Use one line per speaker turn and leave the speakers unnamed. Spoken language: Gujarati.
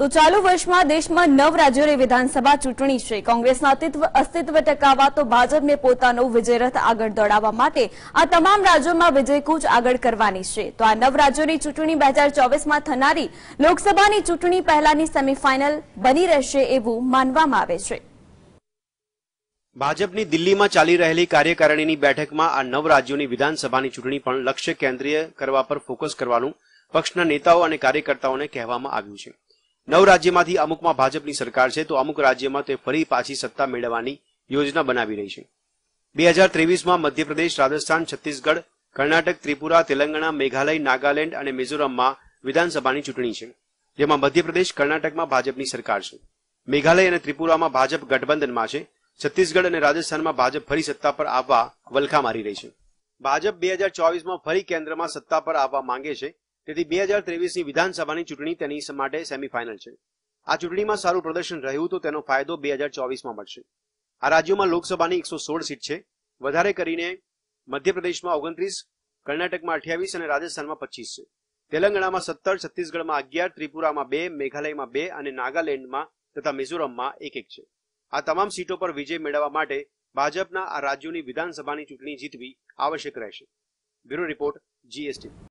તો ચાલુ વર્ષમાં દેશમાં નવ રાજ્યોની વિધાનસભા ચૂંટણી છે કોંગ્રેસના અસ્તિત્વ ટકાવવા તો ભાજપને પોતાનો વિજયરથ આગળ દોડાવવા માટે આ તમામ રાજ્યોમાં વિજયકૂચ આગળ કરવાની છે તો આ નવ રાજ્યોની ચૂંટણી બે હજાર ચોવીસમાં થનારી લોકસભાની ચૂંટણી પહેલાની સેમીફાઇનલ બની રહેશે એવું માનવામાં આવે છે
ભાજપની દિલ્હીમાં ચાલી રહેલી કાર્યકારિણીની બેઠકમાં આ નવ રાજ્યોની વિધાનસભાની ચૂંટણી પણ લક્ષ્ય કેન્દ્રીય કરવા પર ફોકસ કરવાનું પક્ષના નેતાઓ અને કાર્યકર્તાઓને કહેવામાં આવ્યું છે નવ રાજ્યમાંથી અમુકમાં ભાજપની સરકાર છે તો અમુક રાજ્યમાં તે ફરી પાછી સત્તા મેળવવાની યોજના બનાવી રહી છે બે હજાર ત્રેવીસમાં મધ્યપ્રદેશ રાજસ્થાન છત્તીસગઢ કર્ણાટક ત્રિપુરા તેલંગાણા મેઘાલય નાગાલેન્ડ અને મિઝોરમમાં વિધાનસભાની ચૂંટણી છે જેમાં મધ્યપ્રદેશ કર્ણાટકમાં ભાજપની સરકાર છે મેઘાલય અને ત્રિપુરામાં ભાજપ ગઠબંધનમાં છે છત્તીસગઢ અને રાજસ્થાનમાં ભાજપ ફરી સત્તા પર આવવા વલખા મારી રહી છે ભાજપ બે હજાર ચોવીસમાં ફરી કેન્દ્રમાં સત્તા પર આવવા માંગે છે તેથી બે હજાર ત્રેવીસની વિધાનસભાની ચૂંટણી તેની માટે સેમીફાઇનલ છે આ ચૂંટણીમાં સારું પ્રદર્શન રહ્યું તો તેનો ફાયદો બે હજાર ચોવીસમાં મળશે આ રાજ્યોમાં લોકસભાની એકસો સોળ સીટ છે વધારે કરીને મધ્યપ્રદેશમાં ઓગણત્રીસ કર્ણાટકમાં અઠ્યાવીસ અને રાજસ્થાનમાં પચીસ છે તેલંગાણામાં સત્તર છત્તીસગઢમાં અગિયાર ત્રિપુરામાં બે મેઘાલયમાં બે અને નાગાલેન્ડમાં તથા મિઝોરમમાં એક એક છે આ તમામ સીટો પર વિજય મેળવવા માટે ભાજપના આ રાજ્યોની વિધાનસભાની ચૂંટણી જીતવી આવશ્યક રહેશે બ્યુરો રિપોર્ટ જીએસટી